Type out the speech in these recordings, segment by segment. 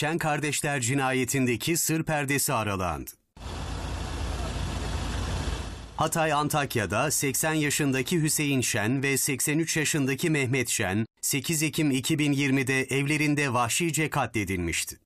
Şen kardeşler cinayetindeki sır perdesi aralandı. Hatay Antakya'da 80 yaşındaki Hüseyin Şen ve 83 yaşındaki Mehmet Şen 8 Ekim 2020'de evlerinde vahşice katledilmişti.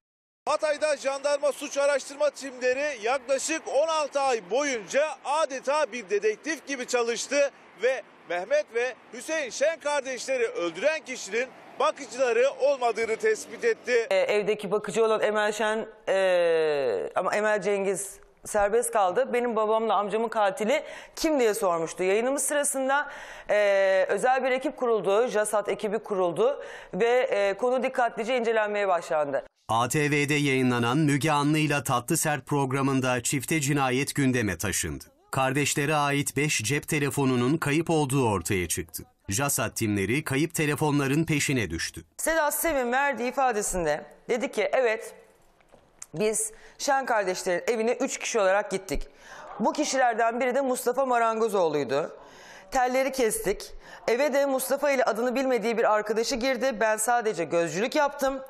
Hatay'da jandarma suç araştırma timleri yaklaşık 16 ay boyunca adeta bir dedektif gibi çalıştı ve Mehmet ve Hüseyin Şen kardeşleri öldüren kişinin bakıcıları olmadığını tespit etti. E, evdeki bakıcı olan Emel Şen e, ama Emel Cengiz serbest kaldı. Benim babamla amcamın katili kim diye sormuştu. Yayınımız sırasında e, özel bir ekip kuruldu. JASAT ekibi kuruldu ve e, konu dikkatlice incelenmeye başlandı. ATV'de yayınlanan Müge Anlı'yla Tatlı Sert programında çifte cinayet gündeme taşındı. Kardeşlere ait 5 cep telefonunun kayıp olduğu ortaya çıktı. JASA timleri kayıp telefonların peşine düştü. Sedat Sevim verdiği ifadesinde dedi ki evet biz Şen kardeşlerin evine 3 kişi olarak gittik. Bu kişilerden biri de Mustafa Marangozoğlu'ydu telleri kestik. Eve de Mustafa ile adını bilmediği bir arkadaşı girdi. Ben sadece gözcülük yaptım.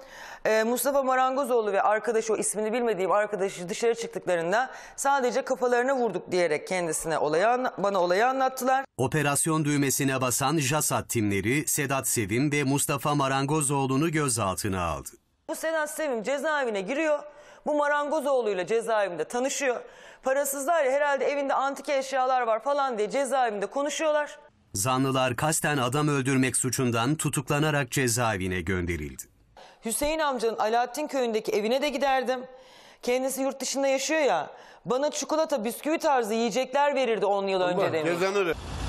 Ee, Mustafa Marangozoğlu ve arkadaşı o ismini bilmediğim arkadaşı dışarı çıktıklarında sadece kafalarına vurduk diyerek kendisine olayı bana olayı anlattılar. Operasyon düğmesine basan JASAT timleri Sedat Sevim ve Mustafa Marangozoğlu'nu gözaltına aldı. Bu Sedat Sevim cezaevine giriyor. Bu Marangozoğlu'yla cezaevinde tanışıyor. Parasızlar ya herhalde evinde antik eşyalar var falan diye cezaevinde konuşuyorlar. Zanlılar kasten adam öldürmek suçundan tutuklanarak cezaevine gönderildi. Hüseyin amcanın Alaaddin köyündeki evine de giderdim. Kendisi yurt dışında yaşıyor ya. Bana çikolata, bisküvi tarzı yiyecekler verirdi 10 yıl Allah, önce demiş. Cezanır.